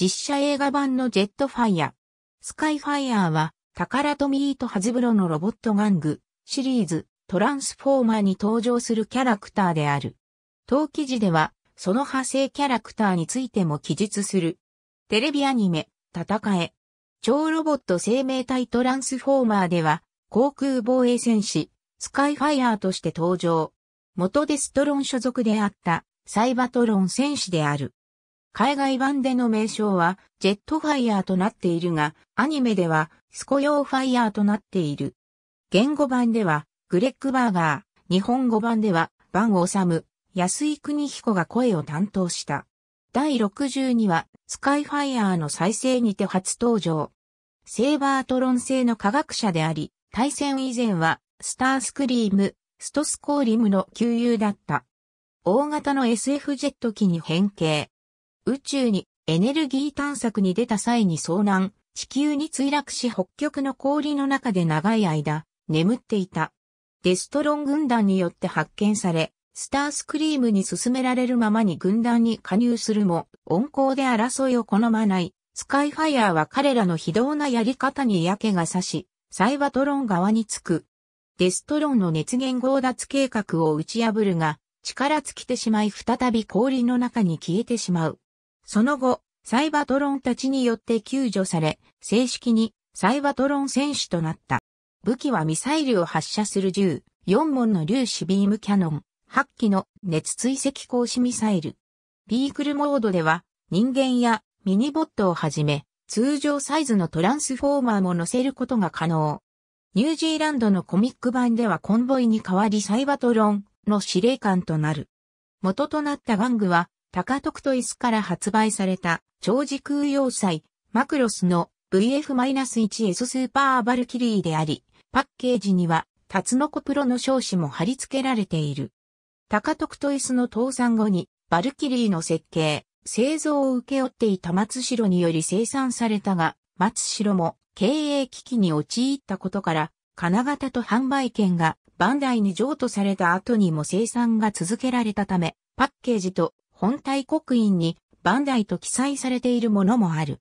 実写映画版のジェットファイア。スカイファイアは、宝トミーとハズブロのロボット玩具、シリーズ、トランスフォーマーに登場するキャラクターである。当記事では、その派生キャラクターについても記述する。テレビアニメ、戦え。超ロボット生命体トランスフォーマーでは、航空防衛戦士、スカイファイアーとして登場。元デストロン所属であった、サイバトロン戦士である。海外版での名称はジェットファイヤーとなっているが、アニメではスコヨーファイヤーとなっている。言語版ではグレッグ・バーガー、日本語版ではバン・オサム、安井邦彦が声を担当した。第62話、スカイファイヤーの再生にて初登場。セーバートロン製の科学者であり、対戦以前は、スタースクリーム、ストスコーリムの旧友だった。大型の SF ジェット機に変形。宇宙にエネルギー探索に出た際に遭難、地球に墜落し北極の氷の中で長い間、眠っていた。デストロン軍団によって発見され、スタースクリームに進められるままに軍団に加入するも、温厚で争いを好まない、スカイファイアは彼らの非道なやり方に嫌気がさし、サイバトロン側につく。デストロンの熱源強奪計画を打ち破るが、力尽きてしまい再び氷の中に消えてしまう。その後、サイバトロンたちによって救助され、正式にサイバトロン戦士となった。武器はミサイルを発射する銃、4門の粒子ビームキャノン、8機の熱追跡行子ミサイル。ビークルモードでは、人間やミニボットをはじめ、通常サイズのトランスフォーマーも乗せることが可能。ニュージーランドのコミック版ではコンボイに代わりサイバトロンの司令官となる。元となった玩具は高徳とイスから発売された超時空要塞マクロスの VF-1S スーパーバルキリーであり、パッケージにはタツノコプロの少子も貼り付けられている。高徳とイスの倒産後にバルキリーの設計、製造を請け負っていた松代により生産されたが、松代も経営危機に陥ったことから、金型と販売権がバンダイに譲渡された後にも生産が続けられたため、パッケージと本体刻印にバンダイと記載されているものもある。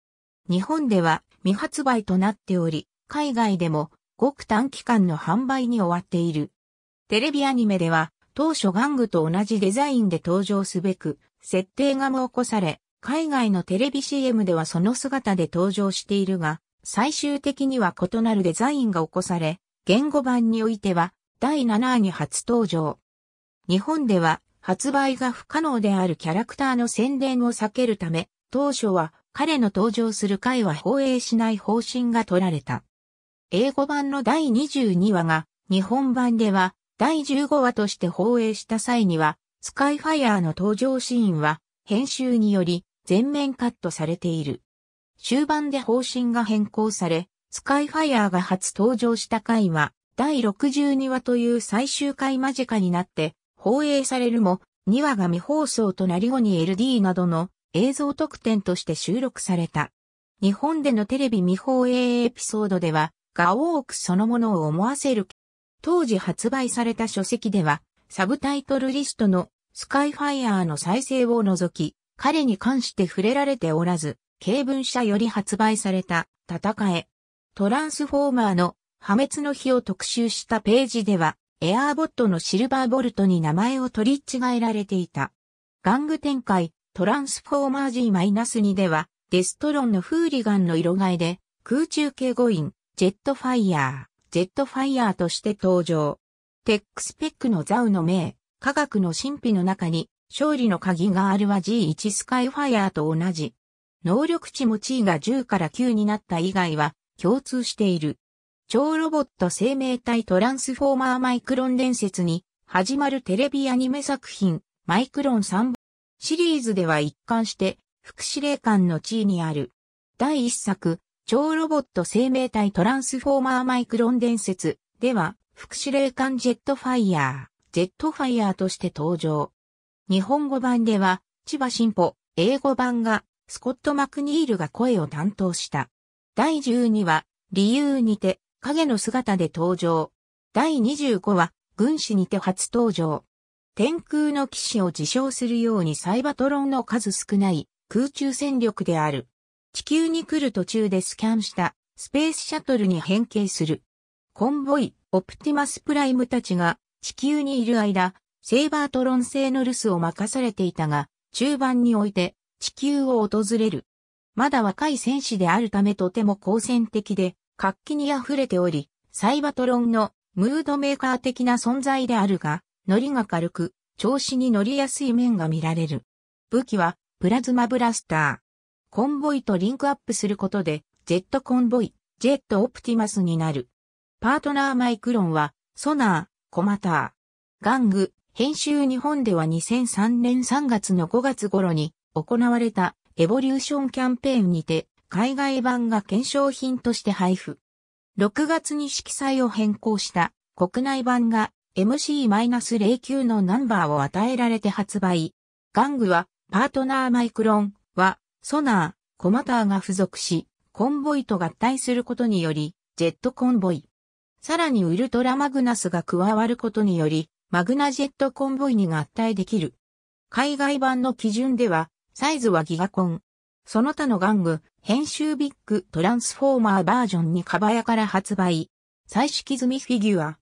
日本では未発売となっており、海外でもごく短期間の販売に終わっている。テレビアニメでは当初玩具と同じデザインで登場すべく、設定画も起こされ、海外のテレビ CM ではその姿で登場しているが、最終的には異なるデザインが起こされ、言語版においては第7話に初登場。日本では発売が不可能であるキャラクターの宣伝を避けるため、当初は彼の登場する回は放映しない方針が取られた。英語版の第22話が日本版では第15話として放映した際には、スカイファイアーの登場シーンは編集により全面カットされている。終盤で方針が変更され、スカイファイアーが初登場した回は、第62話という最終回間近になって、放映されるも、2話が未放送となり後に LD などの映像特典として収録された。日本でのテレビ未放映エピソードでは、ガオークそのものを思わせる。当時発売された書籍では、サブタイトルリストのスカイファイアーの再生を除き、彼に関して触れられておらず、軽文社より発売された戦え、トランスフォーマーの破滅の日を特集したページでは、エアーボットのシルバーボルトに名前を取り違えられていた。玩具展開、トランスフォーマー G-2 では、デストロンのフーリガンの色替えで、空中警護員、ジェットファイヤー、ジェットファイヤーとして登場。テックスペックのザウの名、科学の神秘の中に、勝利の鍵があるは G1 スカイファイヤーと同じ。能力値も地位が10から9になった以外は共通している。超ロボット生命体トランスフォーマーマイクロン伝説に始まるテレビアニメ作品マイクロン3シリーズでは一貫して副司令官の地位にある第1作超ロボット生命体トランスフォーマーマイクロン伝説では副司令官ジェットファイヤー、ジェットファイヤーとして登場。日本語版では千葉新歩、英語版がスコット・マクニールが声を担当した。第12話理由にて影の姿で登場。第25話、軍師にて初登場。天空の騎士を自称するようにサイバトロンの数少ない空中戦力である。地球に来る途中でスキャンしたスペースシャトルに変形する。コンボイ、オプティマスプライムたちが地球にいる間、セイバートロン製の留守を任されていたが、中盤において地球を訪れる。まだ若い戦士であるためとても好戦的で、活気に溢れており、サイバトロンのムードメーカー的な存在であるが、ノリが軽く、調子に乗りやすい面が見られる。武器は、プラズマブラスター。コンボイとリンクアップすることで、ジェットコンボイ、ジェットオプティマスになる。パートナーマイクロンは、ソナー、コマター。ガング、編集日本では2003年3月の5月頃に行われたエボリューションキャンペーンにて海外版が検証品として配布。6月に色彩を変更した国内版が MC-09 のナンバーを与えられて発売。玩具はパートナーマイクロンはソナー、コマターが付属し、コンボイと合体することにより、ジェットコンボイ。さらにウルトラマグナスが加わることにより、マグナジェットコンボイに合体できる。海外版の基準では、サイズはギガコン、その他の玩具、編集ビッグトランスフォーマーバージョンにかばやから発売。彩色済みフィギュア。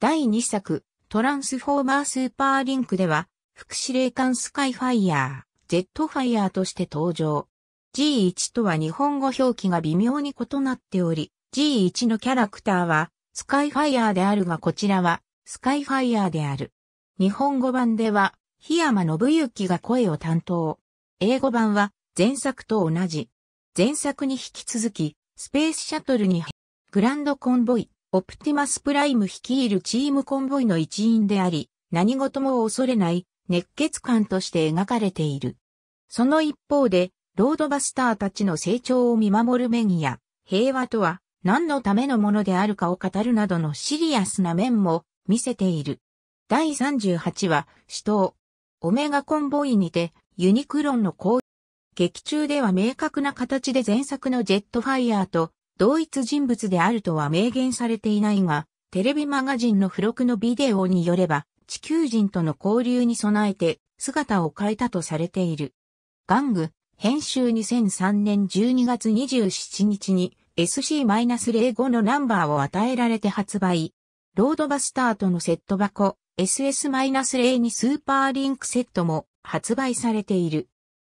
第2作、トランスフォーマースーパーリンクでは、副司令官スカイファイヤー、ジェットファイヤーとして登場。G1 とは日本語表記が微妙に異なっており、G1 のキャラクターは、スカイファイヤーであるがこちらは、スカイファイヤーである。日本語版では、檜山信之が声を担当。英語版は、前作と同じ。前作に引き続き、スペースシャトルにグランドコンボイ、オプティマスプライム率いるチームコンボイの一員であり、何事も恐れない熱血感として描かれている。その一方で、ロードバスターたちの成長を見守る面や、平和とは何のためのものであるかを語るなどのシリアスな面も見せている。第38話、死闘。オメガコンボイにて、ユニクロンの攻劇中では明確な形で前作のジェットファイヤーと同一人物であるとは明言されていないが、テレビマガジンの付録のビデオによれば、地球人との交流に備えて姿を変えたとされている。ガング、編集2003年12月27日に SC-05 のナンバーを与えられて発売。ロードバスターとのセット箱、SS-0 にスーパーリンクセットも発売されている。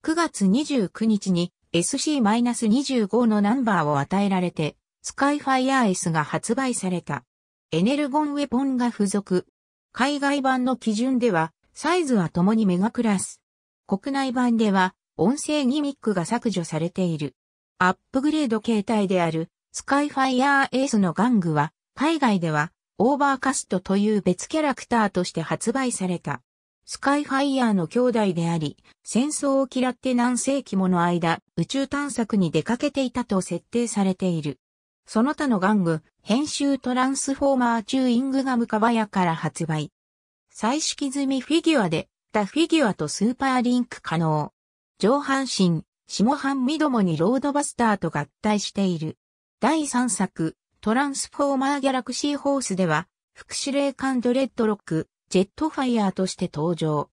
9月29日に SC-25 のナンバーを与えられて、スカイファイアー S が発売された。エネルゴンウェポンが付属。海外版の基準では、サイズは共にメガクラス。国内版では、音声ギミックが削除されている。アップグレード形態である、スカイファイアー S の玩具は、海外では、オーバーカストという別キャラクターとして発売された。スカイファイヤーの兄弟であり、戦争を嫌って何世紀もの間、宇宙探索に出かけていたと設定されている。その他の玩具、編集トランスフォーマーチューイングガムカバヤから発売。彩色済みフィギュアで、ダフィギュアとスーパーリンク可能。上半身、下半身どもにロードバスターと合体している。第3作、トランスフォーマーギャラクシーホースでは、副司令官ドレッドロック、ジェットファイヤーとして登場。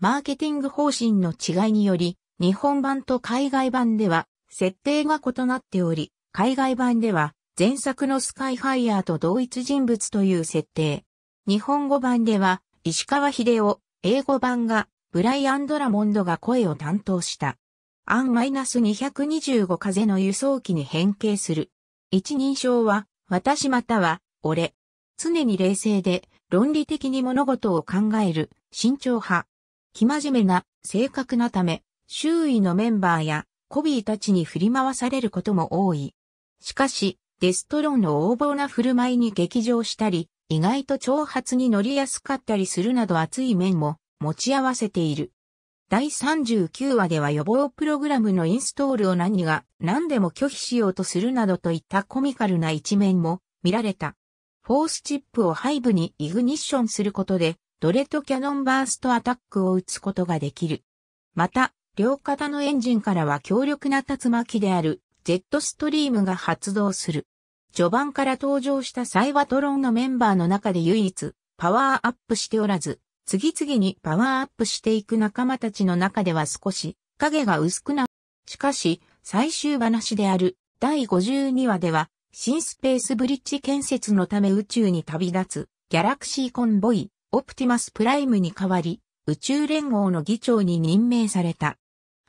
マーケティング方針の違いにより、日本版と海外版では設定が異なっており、海外版では前作のスカイファイヤーと同一人物という設定。日本語版では石川秀夫、英語版がブライアン・ドラモンドが声を担当した。アン -225 風の輸送機に変形する。一人称は、私または、俺。常に冷静で、論理的に物事を考える、慎重派。生真面目な、正確なため、周囲のメンバーや、コビーたちに振り回されることも多い。しかし、デストロンの横暴な振る舞いに激情したり、意外と挑発に乗りやすかったりするなど熱い面も持ち合わせている。第39話では予防プログラムのインストールを何が何でも拒否しようとするなどといったコミカルな一面も見られた。フォースチップを背部にイグニッションすることで、ドレッドキャノンバーストアタックを打つことができる。また、両肩のエンジンからは強力な竜巻である、ジェットストリームが発動する。序盤から登場したサイワトロンのメンバーの中で唯一、パワーアップしておらず、次々にパワーアップしていく仲間たちの中では少し影が薄くなる。しかし、最終話である第52話では新スペースブリッジ建設のため宇宙に旅立つ、ギャラクシーコンボイ、オプティマスプライムに代わり、宇宙連合の議長に任命された。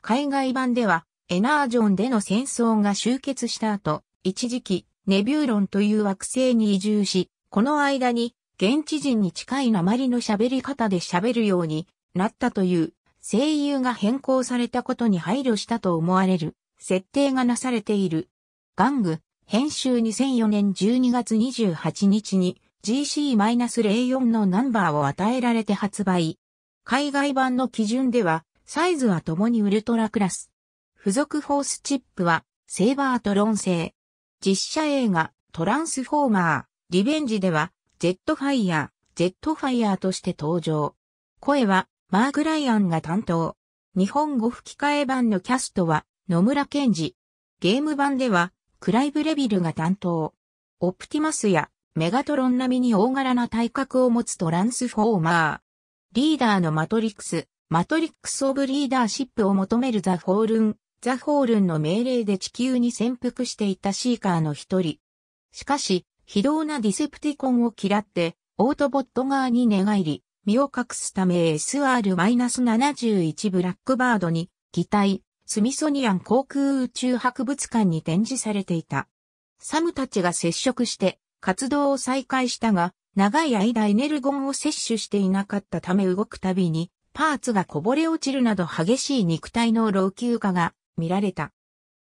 海外版では、エナージョンでの戦争が終結した後、一時期、ネビューロンという惑星に移住し、この間に、現地人に近い鉛の喋り方で喋るようになったという、声優が変更されたことに配慮したと思われる、設定がなされている。玩具、編集2004年12月28日に GC-04 のナンバーを与えられて発売。海外版の基準では、サイズは共にウルトラクラス。付属フォースチップは、セーバートロン製。実写映画、トランスフォーマー、リベンジでは、ジェットファイヤー、ジェットファイヤーとして登場。声は、マーク・ライアンが担当。日本語吹き替え版のキャストは、野村健二。ゲーム版では、クライブ・レビルが担当。オプティマスやメガトロン並みに大柄な体格を持つトランスフォーマー。リーダーのマトリックス、マトリックス・オブ・リーダーシップを求めるザ・フォールン、ザ・フォールンの命令で地球に潜伏していたシーカーの一人。しかし、非道なディセプティコンを嫌って、オートボット側に寝返り、身を隠すため SR-71 ブラックバードに、擬態、スミソニアン航空宇宙博物館に展示されていた。サムたちが接触して活動を再開したが、長い間エネルゴンを摂取していなかったため動くたびに、パーツがこぼれ落ちるなど激しい肉体の老朽化が見られた。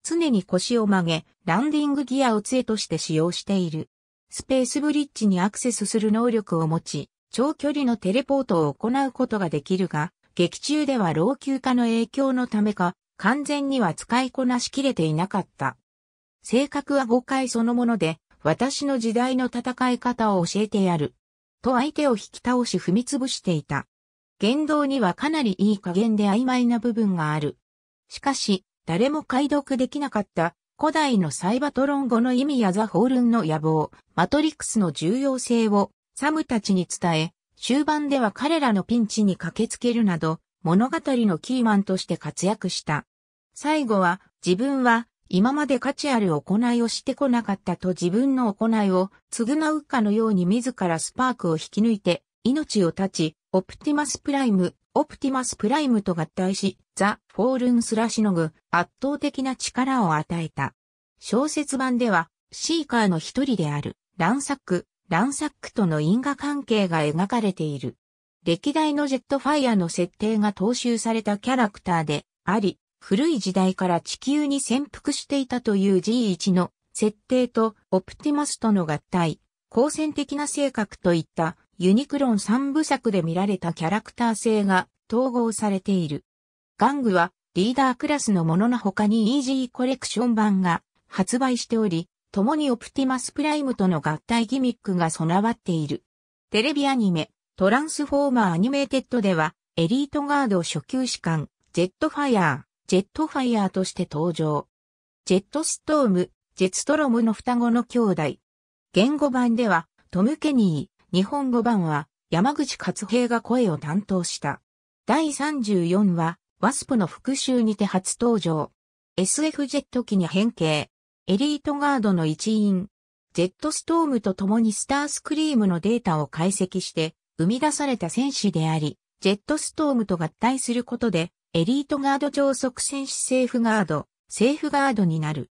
常に腰を曲げ、ランディングギアを杖として使用している。スペースブリッジにアクセスする能力を持ち、長距離のテレポートを行うことができるが、劇中では老朽化の影響のためか、完全には使いこなしきれていなかった。性格は誤解そのもので、私の時代の戦い方を教えてやる。と相手を引き倒し踏み潰していた。言動にはかなりいい加減で曖昧な部分がある。しかし、誰も解読できなかった古代のサイバトロン語の意味やザ・ホールンの野望、マトリックスの重要性をサムたちに伝え、終盤では彼らのピンチに駆けつけるなど、物語のキーマンとして活躍した。最後は、自分は、今まで価値ある行いをしてこなかったと自分の行いを償うかのように自らスパークを引き抜いて命を絶ち、オプティマスプライム、オプティマスプライムと合体し、ザ・フォールンスラシノグ、圧倒的な力を与えた。小説版では、シーカーの一人である、ランサック、ランサックとの因果関係が描かれている。歴代のジェットファイアの設定が踏襲されたキャラクターであり、古い時代から地球に潜伏していたという G1 の設定とオプティマスとの合体、好戦的な性格といったユニクロン3部作で見られたキャラクター性が統合されている。ガングはリーダークラスのものの他に EG コレクション版が発売しており、共にオプティマスプライムとの合体ギミックが備わっている。テレビアニメ、トランスフォーマーアニメーテッドでは、エリートガード初級士官、ジェットファイヤー、ジェットファイヤーとして登場。ジェットストーム、ジェットロムの双子の兄弟。言語版では、トム・ケニー、日本語版は、山口勝平が声を担当した。第34話、ワスプの復讐にて初登場。SF ジェット機に変形。エリートガードの一員。ジェットストームと共にスタースクリームのデータを解析して、生み出された戦士であり、ジェットストームと合体することで、エリートガード超速戦士セーフガード、セーフガードになる。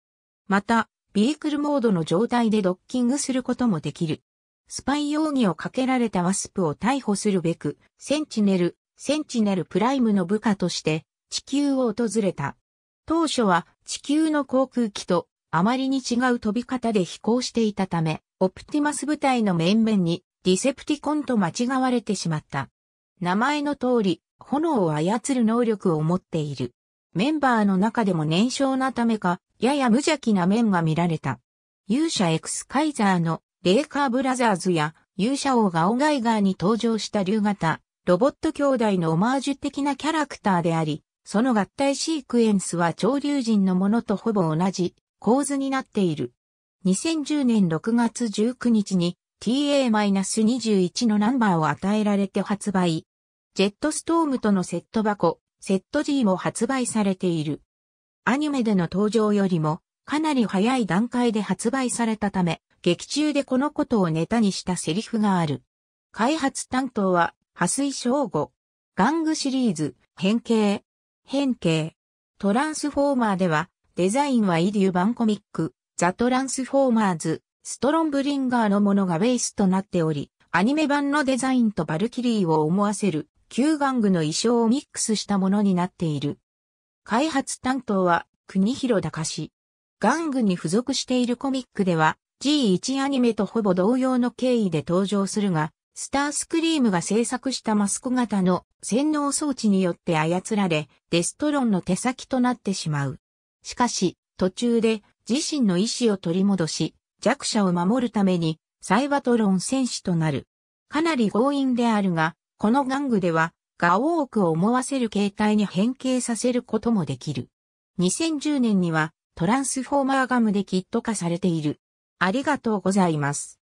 また、ビークルモードの状態でドッキングすることもできる。スパイ容疑をかけられたワスプを逮捕するべく、センチネル、センチネルプライムの部下として地球を訪れた。当初は地球の航空機とあまりに違う飛び方で飛行していたため、オプティマス部隊の面々にディセプティコンと間違われてしまった。名前の通り、炎を操る能力を持っている。メンバーの中でも年少なためか、やや無邪気な面が見られた。勇者エクスカイザーのレイカーブラザーズや勇者王ガオガイガーに登場した竜型、ロボット兄弟のオマージュ的なキャラクターであり、その合体シークエンスは潮流人のものとほぼ同じ構図になっている。2010年6月19日に TA-21 のナンバーを与えられて発売。ジェットストームとのセット箱、セット G も発売されている。アニメでの登場よりも、かなり早い段階で発売されたため、劇中でこのことをネタにしたセリフがある。開発担当は、破水翔吾。玩具シリーズ、変形。変形。トランスフォーマーでは、デザインはイデュー版コミック、ザ・トランスフォーマーズ、ストロンブリンガーのものがベースとなっており、アニメ版のデザインとバルキリーを思わせる、旧玩具の衣装をミックスしたものになっている。開発担当は、国広隆。玩具に付属しているコミックでは、G1 アニメとほぼ同様の経緯で登場するが、スタースクリームが制作したマスク型の洗脳装置によって操られ、デストロンの手先となってしまう。しかし、途中で自身の意志を取り戻し、弱者を守るためにサイバトロン戦士となる。かなり強引であるが、この玩具では、が多くを思わせる形態に変形させることもできる。2010年にはトランスフォーマーガムでキット化されている。ありがとうございます。